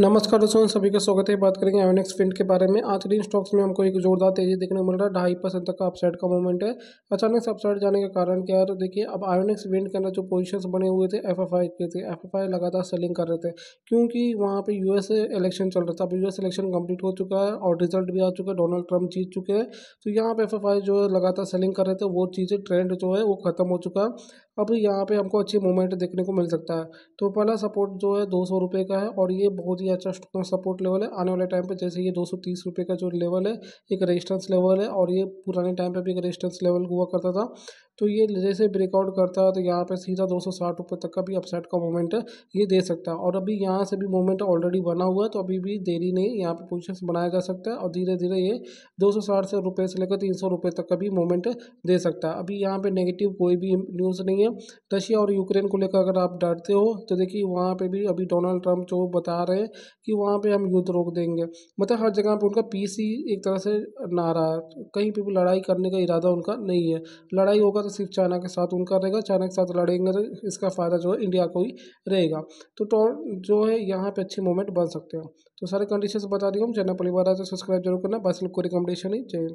नमस्कार दोस्तों सभी का स्वागत है बात करेंगे एवनेक्स फिंड के बारे में आज दिन स्टॉक्स में हमको एक जोरदार तेजी देखने को मिल रहा है ढाई परसेंट तक का अपसाइड का मूवमेंट है अचानक से अपसाइड जाने का कारण क्या है तो देखिए अब आयोनिक्स विंड के अंदर जो पोजीशंस बने हुए थे एफ के थे एफ लगातार सेलिंग कर रहे थे क्योंकि वहाँ पर यूएस इलेक्शन चल रहा था अब यूएस इलेक्शन कम्प्लीट हो चुका है और रिजल्ट भी आ चुका है डोनाल्ड ट्रंप जीत चुके हैं तो यहाँ पर एफ जो है लगातार सेलिंग कर रहे थे वो चीज़ें ट्रेंड जो है वो खत्म हो चुका है अब यहाँ पे हमको अच्छी मूवमेंट देखने को मिल सकता है तो पहला सपोर्ट जो है दो सौ रुपये का है और ये बहुत ही अच्छा सपोर्ट लेवल है आने वाले टाइम पे जैसे ये दो सौ तीस रुपये का जो लेवल है एक रेजिस्टेंस लेवल है और ये पुराने टाइम पे भी एक रेजिस्टेंस लेवल हुआ करता था तो ये जैसे ब्रेकआउट करता है तो यहाँ पे सीधा दो रुपए तक का भी अपसेट का मोमेंट ये दे सकता है और अभी यहाँ से भी मूवमेंट ऑलरेडी बना हुआ है तो अभी भी देरी नहीं यहाँ पे पोजिशन बनाया जा सकता है और धीरे धीरे ये दो से रुपये से लेकर तीन रुपये तक का भी मूवमेंट दे सकता है अभी यहाँ पर नेगेटिव कोई भी न्यूज़ नहीं है रशिया और यूक्रेन को लेकर अगर आप डरते हो तो देखिए वहाँ पर भी अभी डोनाल्ड ट्रंप जो बता रहे हैं कि वहाँ पर हम युद्ध रोक देंगे मतलब हर जगह पर उनका पीस ही एक तरह से नारा है कहीं पर भी लड़ाई करने का इरादा उनका नहीं है लड़ाई होगा तो सिर्फ चाइना के साथ उनका रहेगा चाइना के साथ लड़ेंगे तो इसका फ़ायदा जो है इंडिया को ही रहेगा तो, तो जो है यहाँ पे अच्छे मोमेंट बन सकते हैं तो सारे कंडीशन बता दी हम चैनल परिवार सब्सक्राइब तो जरूर करना बस लोग को रिकमेंडेशन ही चाहिए